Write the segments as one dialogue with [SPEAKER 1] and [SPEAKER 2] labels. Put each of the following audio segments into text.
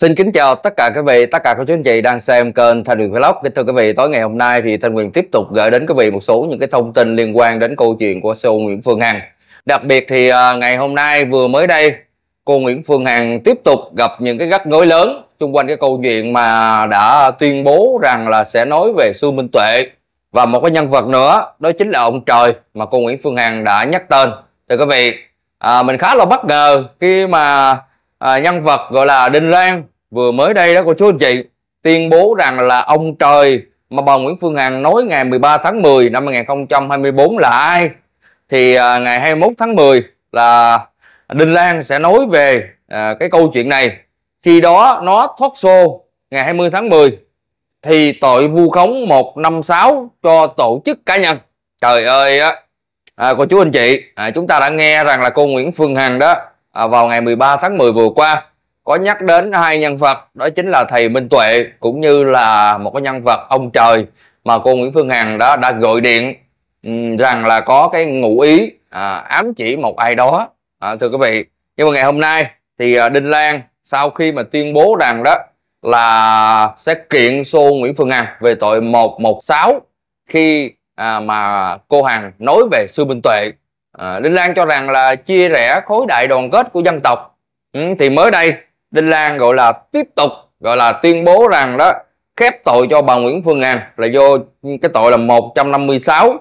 [SPEAKER 1] Xin kính chào tất cả quý vị, tất cả các chú anh chị đang xem kênh Thanh Quyền Vlog. Thưa quý vị, tối ngày hôm nay thì Thanh Quyền tiếp tục gửi đến quý vị một số những cái thông tin liên quan đến câu chuyện của CEO Nguyễn Phương Hằng. Đặc biệt thì à, ngày hôm nay vừa mới đây, cô Nguyễn Phương Hằng tiếp tục gặp những cái gắt gối lớn xung quanh cái câu chuyện mà đã tuyên bố rằng là sẽ nói về Sư Minh Tuệ và một cái nhân vật nữa, đó chính là ông trời mà cô Nguyễn Phương Hằng đã nhắc tên. Thưa quý vị, à, mình khá là bất ngờ khi mà à, nhân vật gọi là Đinh Lan vừa mới đây đó cô chú anh chị tuyên bố rằng là ông trời mà bà Nguyễn Phương Hằng nói ngày 13 tháng 10 năm 2024 là ai thì à, ngày 21 tháng 10 là Đinh Lan sẽ nói về à, cái câu chuyện này khi đó nó thoát xô ngày 20 tháng 10 thì tội vu khống 156 cho tổ chức cá nhân trời ơi á à, cô chú anh chị à, chúng ta đã nghe rằng là cô Nguyễn Phương Hằng đó à, vào ngày 13 tháng 10 vừa qua có nhắc đến hai nhân vật đó chính là thầy Minh Tuệ cũng như là một cái nhân vật ông trời mà cô Nguyễn Phương Hằng đó đã gọi điện um, rằng là có cái ngụ ý à, ám chỉ một ai đó à, thưa quý vị nhưng mà ngày hôm nay thì à, Đinh Lan sau khi mà tuyên bố rằng đó là sẽ kiện xô Nguyễn Phương Hằng về tội 116 khi à, mà cô Hằng nói về sư Minh Tuệ à, Đinh Lan cho rằng là chia rẽ khối đại đoàn kết của dân tộc ừ, thì mới đây Đinh Lan gọi là tiếp tục gọi là tuyên bố rằng đó khép tội cho bà Nguyễn Phương An là vô cái tội là 156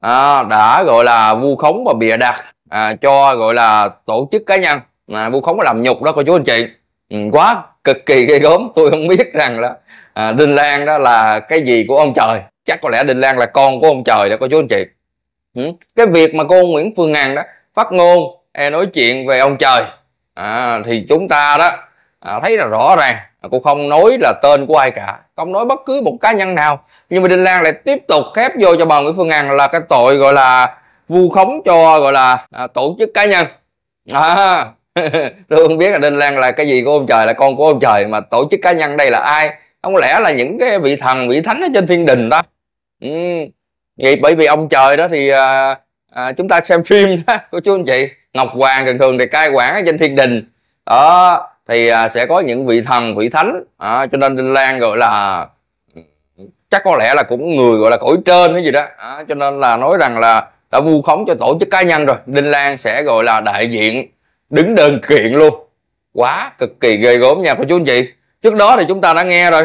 [SPEAKER 1] à, đã gọi là vu khống và bịa đặt à, cho gọi là tổ chức cá nhân à, vu khống và làm nhục đó cô chú anh chị ừ, quá cực kỳ gây gớm tôi không biết rằng là à, Đinh Lan đó là cái gì của ông trời chắc có lẽ Đinh Lan là con của ông trời đó cô chú anh chị Ừ. cái việc mà cô Nguyễn Phương Hằng đó phát ngôn e, nói chuyện về ông trời à, thì chúng ta đó à, thấy là rõ ràng cô không nói là tên của ai cả không nói bất cứ một cá nhân nào nhưng mà Đinh Lan lại tiếp tục khép vô cho bà Nguyễn Phương Hằng là cái tội gọi là vu khống cho gọi là à, tổ chức cá nhân à, tôi không biết là Đinh Lan là cái gì của ông trời là con của ông trời mà tổ chức cá nhân đây là ai không lẽ là những cái vị thần vị thánh ở trên thiên đình đó ừ vậy bởi vì ông trời đó thì à, à, chúng ta xem phim đó cô chú anh chị ngọc hoàng thường thường thì cai quản trên thiên đình đó thì à, sẽ có những vị thần vị thánh à, cho nên đinh lan gọi là ừ, chắc có lẽ là cũng người gọi là cõi trên cái gì đó à, cho nên là nói rằng là đã vu khống cho tổ chức cá nhân rồi đinh lan sẽ gọi là đại diện đứng đơn kiện luôn quá cực kỳ ghê gớm nha cô chú anh chị trước đó thì chúng ta đã nghe rồi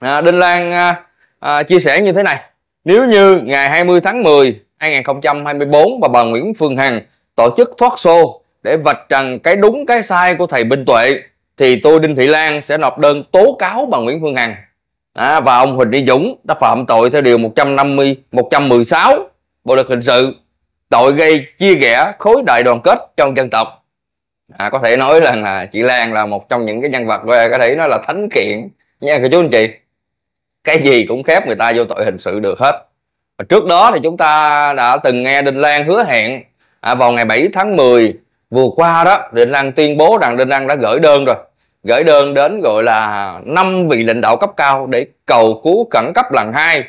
[SPEAKER 1] à, đinh lan à, à, chia sẻ như thế này nếu như ngày 20 tháng 10 2024 bà bà Nguyễn Phương Hằng tổ chức thoát xô để vạch trần cái đúng cái sai của thầy Minh Tuệ thì tôi Đinh Thị Lan sẽ nộp đơn tố cáo bà Nguyễn Phương Hằng à, và ông Huỳnh Uy Dũng đã phạm tội theo điều 150 116 Bộ luật hình sự tội gây chia rẽ khối đại đoàn kết trong dân tộc à, có thể nói rằng là chị Lan là một trong những cái nhân vật có thể nói là thánh kiện nha cô chú anh chị cái gì cũng khép người ta vô tội hình sự được hết và trước đó thì chúng ta đã từng nghe Đinh Lan hứa hẹn à, vào ngày 7 tháng 10 vừa qua đó Đinh Lan tuyên bố rằng Đinh Lan đã gửi đơn rồi gửi đơn đến gọi là năm vị lãnh đạo cấp cao để cầu cứu khẩn cấp lần 2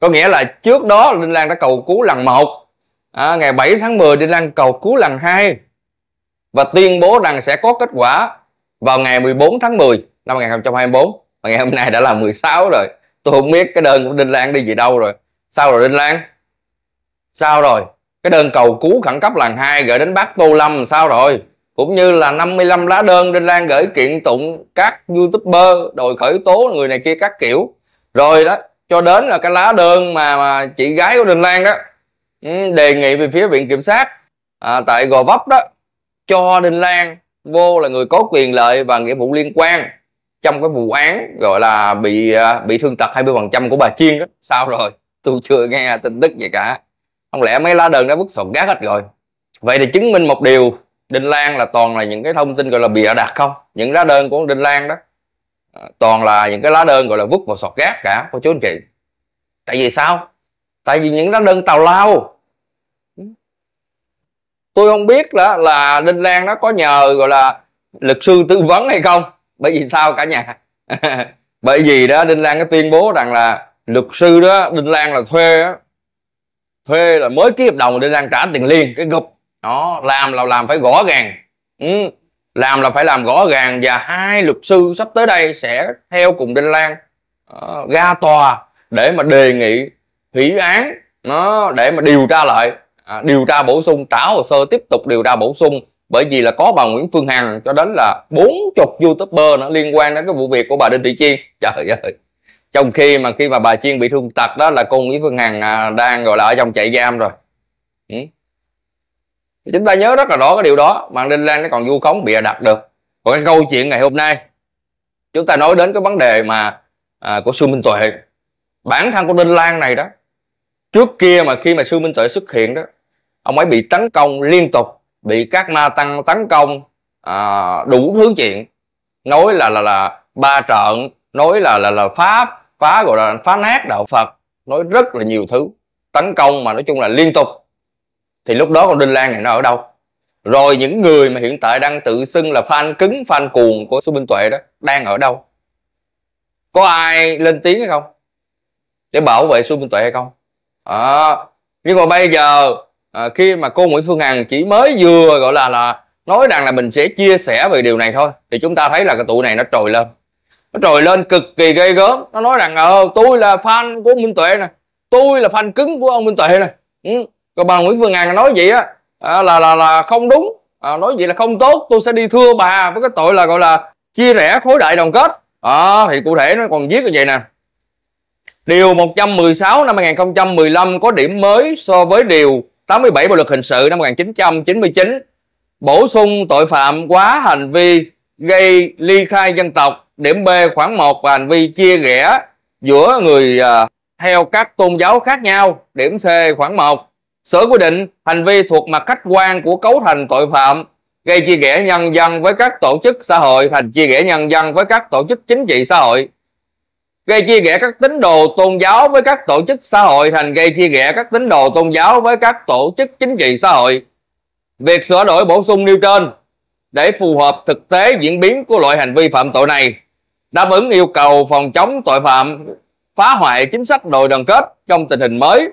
[SPEAKER 1] có nghĩa là trước đó Đinh Lan đã cầu cứu lần 1 à, ngày 7 tháng 10 Đinh Lan cầu cứu lần 2 và tuyên bố rằng sẽ có kết quả vào ngày 14 tháng 10 năm 2024 và ngày hôm nay đã là 16 rồi tôi không biết cái đơn của đinh lan đi về đâu rồi sao rồi đinh lan sao rồi cái đơn cầu cứu khẩn cấp làng hai gửi đến bác tô lâm sao rồi cũng như là 55 lá đơn Đinh Lan gửi kiện tụng các youtuber đòi khởi tố người này kia các kiểu rồi đó cho đến là cái lá đơn mà, mà chị gái của Đinh Lan đó ừ, đề nghị về phía viện kiểm sát à, tại Gò Vấp đó cho Đinh Lan vô là người có quyền lợi và nghĩa vụ liên quan trong cái vụ án gọi là bị à, bị thương tật 20% của bà Chiên đó sao rồi tôi chưa nghe tin tức gì cả không lẽ mấy lá đơn đã vứt sọt gác hết rồi vậy thì chứng minh một điều Đinh Lan là toàn là những cái thông tin gọi là bịa đặt không những lá đơn của ông Đinh Lan đó à, toàn là những cái lá đơn gọi là vứt vào sọt gác cả cô chú anh chị tại vì sao tại vì những lá đơn tào lao tôi không biết đó là Đinh Lan nó có nhờ gọi là luật sư tư vấn hay không bởi vì sao cả nhà bởi vì đó đinh lan có tuyên bố rằng là luật sư đó đinh lan là thuê đó. thuê là mới ký hợp đồng đinh lan trả tiền liền cái gục đó làm là làm phải rõ ràng ừ. làm là phải làm rõ ràng và hai luật sư sắp tới đây sẽ theo cùng đinh lan uh, ra tòa để mà đề nghị hủy án nó để mà điều tra lại à, điều tra bổ sung trả hồ sơ tiếp tục điều tra bổ sung bởi vì là có bà Nguyễn Phương Hằng cho đến là 40 youtuber nữa liên quan đến cái vụ việc của bà Đinh Thị Chiên trời ơi trong khi mà khi mà bà Chiên bị thương tật đó là cô Nguyễn Phương Hằng à, đang gọi là ở trong chạy giam rồi ừ. chúng ta nhớ rất là rõ cái điều đó mà Đinh Lan nó còn vu khống bịa đặt được còn cái câu chuyện ngày hôm nay chúng ta nói đến cái vấn đề mà à, của Sư Minh Tuệ bản thân của Đinh Lan này đó trước kia mà khi mà Sư Minh Tuệ xuất hiện đó ông ấy bị tấn công liên tục bị các ma tăng tấn công à, đủ thứ chuyện nói là là là ba trận nói là là là phá phá gọi là phá nát đạo phật nói rất là nhiều thứ tấn công mà nói chung là liên tục thì lúc đó con đinh lan này nó ở đâu rồi những người mà hiện tại đang tự xưng là fan cứng fan cuồng của sư minh tuệ đó đang ở đâu có ai lên tiếng hay không để bảo vệ sư minh tuệ hay không à, nhưng mà bây giờ à, khi mà cô Nguyễn Phương Hằng chỉ mới vừa gọi là là nói rằng là mình sẽ chia sẻ về điều này thôi thì chúng ta thấy là cái tụi này nó trồi lên nó trồi lên cực kỳ ghê gớm nó nói rằng ờ tôi là fan của Minh Tuệ nè tôi là fan cứng của ông Minh Tuệ nè ừ. rồi bà Nguyễn Phương Hằng nói vậy á à, là là là không đúng à, nói vậy là không tốt tôi sẽ đi thưa bà với cái tội là gọi là chia rẽ khối đại đoàn kết à, thì cụ thể nó còn viết như vậy nè Điều 116 năm 2015 có điểm mới so với điều 87 Bộ luật hình sự năm 1999 bổ sung tội phạm quá hành vi gây ly khai dân tộc điểm B khoảng 1 và hành vi chia rẽ giữa người uh, theo các tôn giáo khác nhau điểm C khoảng 1 sửa quy định hành vi thuộc mặt khách quan của cấu thành tội phạm gây chia rẽ nhân dân với các tổ chức xã hội thành chia rẽ nhân dân với các tổ chức chính trị xã hội gây chia rẽ các tín đồ tôn giáo với các tổ chức xã hội thành gây chia rẽ các tín đồ tôn giáo với các tổ chức chính trị xã hội. Việc sửa đổi bổ sung nêu trên để phù hợp thực tế diễn biến của loại hành vi phạm tội này, đáp ứng yêu cầu phòng chống tội phạm phá hoại chính sách đội đoàn kết trong tình hình mới,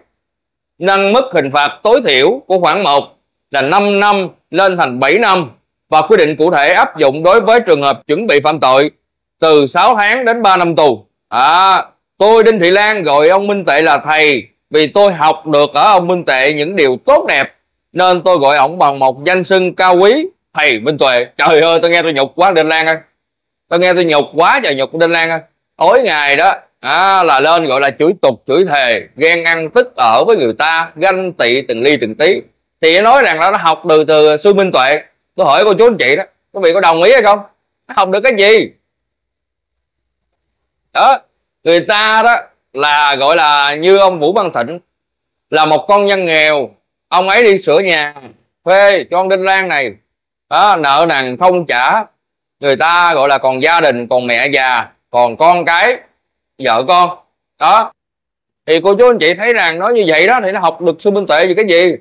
[SPEAKER 1] nâng mức hình phạt tối thiểu của khoảng 1 là 5 năm lên thành 7 năm và quy định cụ thể áp dụng đối với trường hợp chuẩn bị phạm tội từ 6 tháng đến 3 năm tù à, tôi đinh thị lan gọi ông minh tệ là thầy vì tôi học được ở ông minh tệ những điều tốt đẹp nên tôi gọi ổng bằng một danh xưng cao quý thầy minh tuệ trời ơi tôi nghe tôi nhục quá đinh lan ơi tôi nghe tôi nhục quá trời nhục đinh lan ơi tối ngày đó à, là lên gọi là chửi tục chửi thề ghen ăn tức ở với người ta ganh tị từng ly từng tí thì nói rằng là nó học từ từ sư minh tuệ tôi hỏi cô chú anh chị đó quý vị có đồng ý hay không học được cái gì đó người ta đó là gọi là như ông vũ văn thịnh là một con nhân nghèo ông ấy đi sửa nhà thuê cho ông đinh lan này đó, nợ nàng không trả người ta gọi là còn gia đình còn mẹ già còn con cái vợ con đó thì cô chú anh chị thấy rằng nói như vậy đó thì nó học được sư minh tuệ gì cái gì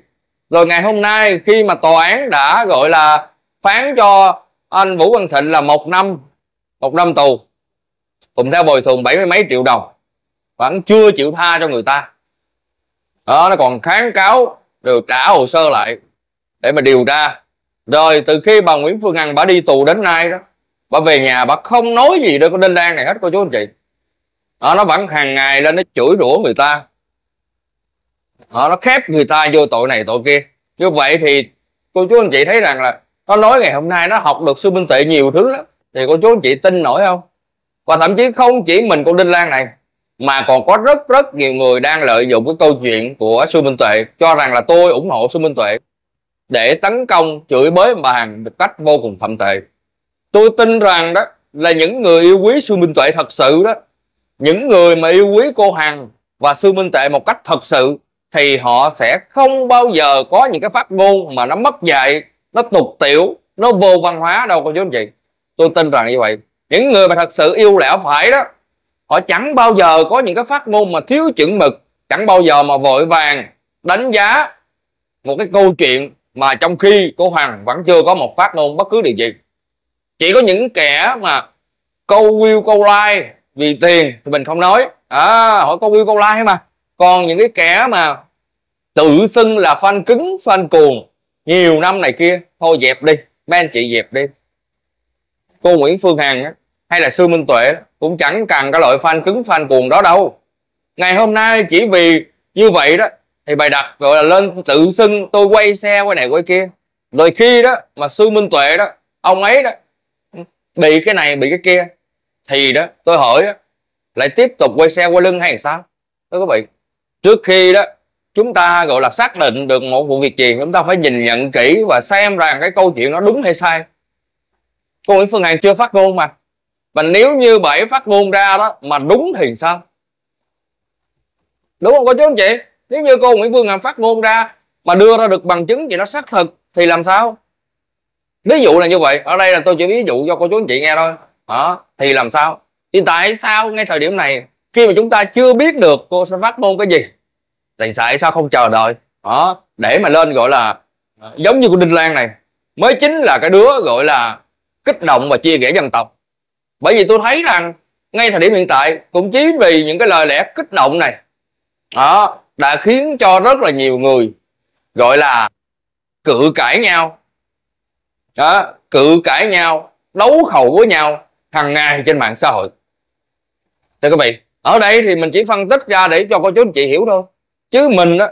[SPEAKER 1] rồi ngày hôm nay khi mà tòa án đã gọi là phán cho anh vũ văn thịnh là một năm một năm tù cùng theo bồi thường bảy mươi mấy triệu đồng vẫn chưa chịu tha cho người ta đó nó còn kháng cáo được trả hồ sơ lại để mà điều tra rồi từ khi bà Nguyễn Phương Hằng bà đi tù đến nay đó bà về nhà bà không nói gì đến con đinh đan này hết cô chú anh chị đó, nó vẫn hàng ngày lên nó chửi rủa người ta đó, nó khép người ta vô tội này tội kia như vậy thì cô chú anh chị thấy rằng là nó nói ngày hôm nay nó học được sư minh tệ nhiều thứ lắm thì cô chú anh chị tin nổi không và thậm chí không chỉ mình cô đinh lan này mà còn có rất rất nhiều người đang lợi dụng cái câu chuyện của sư minh tuệ cho rằng là tôi ủng hộ sư minh tuệ để tấn công chửi bới bà hằng một cách vô cùng phạm tệ tôi tin rằng đó là những người yêu quý sư minh tuệ thật sự đó những người mà yêu quý cô hằng và sư minh tuệ một cách thật sự thì họ sẽ không bao giờ có những cái phát ngôn mà nó mất dạy nó tục tiểu nó vô văn hóa đâu cô chú anh chị tôi tin rằng như vậy những người mà thật sự yêu lẽ phải đó họ chẳng bao giờ có những cái phát ngôn mà thiếu chuẩn mực chẳng bao giờ mà vội vàng đánh giá một cái câu chuyện mà trong khi cô Hằng vẫn chưa có một phát ngôn bất cứ điều gì chỉ có những kẻ mà câu view câu like vì tiền thì mình không nói à, hỏi câu view câu like mà còn những cái kẻ mà tự xưng là fan cứng fan cuồng nhiều năm này kia thôi dẹp đi mấy anh chị dẹp đi cô Nguyễn Phương Hằng hay là Sư Minh Tuệ cũng chẳng cần cái loại fan cứng fan cuồng đó đâu ngày hôm nay chỉ vì như vậy đó thì bài đặt gọi là lên tự xưng tôi quay xe quay này quay kia rồi khi đó mà sư minh tuệ đó ông ấy đó bị cái này bị cái kia thì đó tôi hỏi đó, lại tiếp tục quay xe quay lưng hay sao đó quý vị trước khi đó chúng ta gọi là xác định được một vụ việc gì chúng ta phải nhìn nhận kỹ và xem rằng cái câu chuyện nó đúng hay sai cô Nguyễn Phương Hằng chưa phát ngôn mà và nếu như bảy phát ngôn ra đó mà đúng thì sao đúng không cô chú anh chị nếu như cô Nguyễn Phương Hằng phát ngôn ra mà đưa ra được bằng chứng gì nó xác thực thì làm sao ví dụ là như vậy ở đây là tôi chỉ ví dụ cho cô chú anh chị nghe thôi đó thì làm sao thì tại sao ngay thời điểm này khi mà chúng ta chưa biết được cô sẽ phát ngôn cái gì thì tại sao không chờ đợi đó để mà lên gọi là giống như cô đinh lan này mới chính là cái đứa gọi là kích động và chia rẽ dân tộc bởi vì tôi thấy rằng ngay thời điểm hiện tại cũng chính vì những cái lời lẽ kích động này đó, đã khiến cho rất là nhiều người gọi là cự cãi nhau đó, cự cãi nhau đấu khẩu với nhau hàng ngày trên mạng xã hội thưa quý vị ở đây thì mình chỉ phân tích ra để cho cô chú anh chị hiểu thôi chứ mình á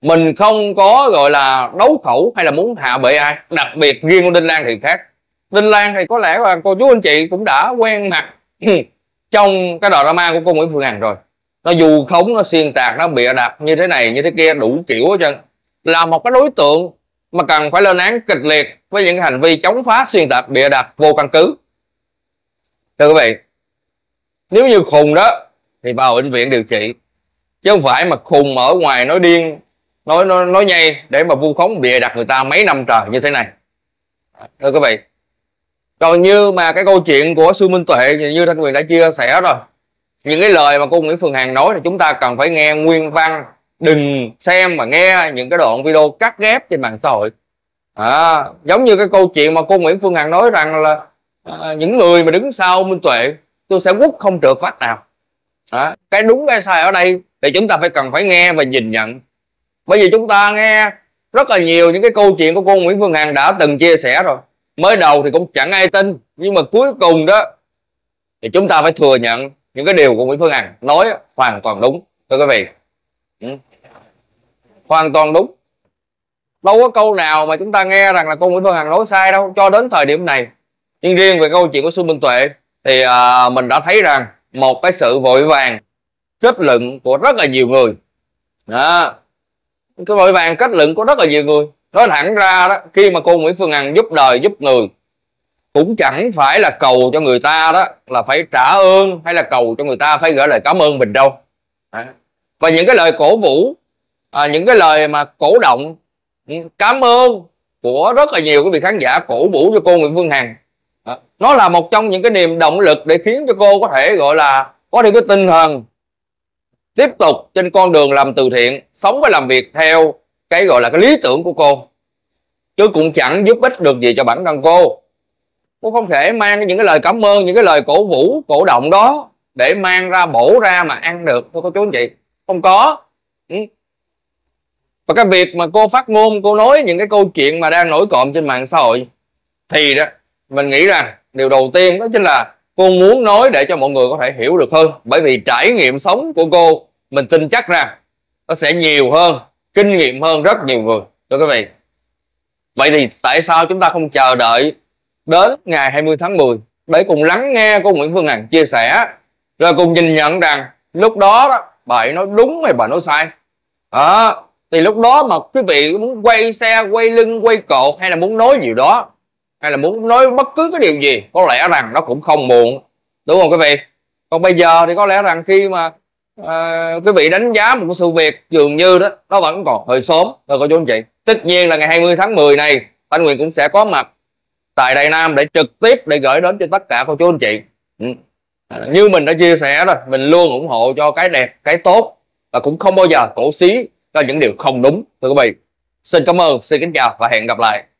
[SPEAKER 1] mình không có gọi là đấu khẩu hay là muốn hạ bệ ai đặc biệt riêng của đinh lan thì khác Linh Lan thì có lẽ là cô chú anh chị cũng đã quen mặt trong cái drama của cô Nguyễn Phương Hằng rồi nó vu khống nó xuyên tạc nó bịa đặt như thế này như thế kia đủ kiểu hết trơn là một cái đối tượng mà cần phải lên án kịch liệt với những hành vi chống phá xuyên tạc bịa đặt vô căn cứ thưa quý vị nếu như khùng đó thì vào bệnh viện điều trị chứ không phải mà khùng ở ngoài nói điên nói nói, nói nhây để mà vu khống bịa đặt người ta mấy năm trời như thế này thưa quý vị còn như mà cái câu chuyện của sư minh tuệ như thanh quyền đã chia sẻ rồi những cái lời mà cô nguyễn phương hằng nói thì chúng ta cần phải nghe nguyên văn đừng xem mà nghe những cái đoạn video cắt ghép trên mạng xã hội à, giống như cái câu chuyện mà cô nguyễn phương hằng nói rằng là à, những người mà đứng sau minh tuệ tôi sẽ quất không trượt phát nào à, cái đúng cái sai ở đây thì chúng ta phải cần phải nghe và nhìn nhận bởi vì chúng ta nghe rất là nhiều những cái câu chuyện của cô nguyễn phương hằng đã từng chia sẻ rồi mới đầu thì cũng chẳng ai tin nhưng mà cuối cùng đó thì chúng ta phải thừa nhận những cái điều của Nguyễn Phương Hằng nói hoàn toàn đúng thưa quý vị ừ. hoàn toàn đúng đâu có câu nào mà chúng ta nghe rằng là cô Nguyễn Phương Hằng nói sai đâu cho đến thời điểm này nhưng riêng về câu chuyện của Xuân Minh Tuệ thì à, mình đã thấy rằng một cái sự vội vàng kết luận của rất là nhiều người đó cái vội vàng kết luận của rất là nhiều người nói thẳng ra đó khi mà cô Nguyễn Phương Hằng giúp đời giúp người cũng chẳng phải là cầu cho người ta đó là phải trả ơn hay là cầu cho người ta phải gửi lời cảm ơn mình đâu à. và những cái lời cổ vũ à, những cái lời mà cổ động ừ, cảm ơn của rất là nhiều quý vị khán giả cổ vũ cho cô Nguyễn Phương Hằng à. nó là một trong những cái niềm động lực để khiến cho cô có thể gọi là có được cái tinh thần tiếp tục trên con đường làm từ thiện sống và làm việc theo cái gọi là cái lý tưởng của cô chứ cũng chẳng giúp ích được gì cho bản thân cô cô không thể mang những cái lời cảm ơn những cái lời cổ vũ cổ động đó để mang ra bổ ra mà ăn được thôi cô chú anh chị không có ừ. và cái việc mà cô phát ngôn cô nói những cái câu chuyện mà đang nổi cộm trên mạng xã hội thì đó mình nghĩ rằng điều đầu tiên đó chính là cô muốn nói để cho mọi người có thể hiểu được hơn bởi vì trải nghiệm sống của cô mình tin chắc rằng nó sẽ nhiều hơn kinh nghiệm hơn rất nhiều người thưa quý vị vậy thì tại sao chúng ta không chờ đợi đến ngày 20 tháng 10 để cùng lắng nghe cô Nguyễn Phương Hằng chia sẻ rồi cùng nhìn nhận rằng lúc đó, đó bà ấy nói đúng hay bà nói sai à, thì lúc đó mà quý vị muốn quay xe quay lưng quay cột hay là muốn nói gì đó hay là muốn nói bất cứ cái điều gì có lẽ rằng nó cũng không muộn đúng không quý vị còn bây giờ thì có lẽ rằng khi mà à, quý vị đánh giá một sự việc dường như đó nó vẫn còn hơi sớm rồi cô chú anh chị tất nhiên là ngày 20 tháng 10 này thanh quyền cũng sẽ có mặt tại Đài Nam để trực tiếp để gửi đến cho tất cả cô chú anh chị ừ. à, như mình đã chia sẻ rồi mình luôn ủng hộ cho cái đẹp cái tốt và cũng không bao giờ cổ xí cho những điều không đúng thưa quý vị xin cảm ơn xin kính chào và hẹn gặp lại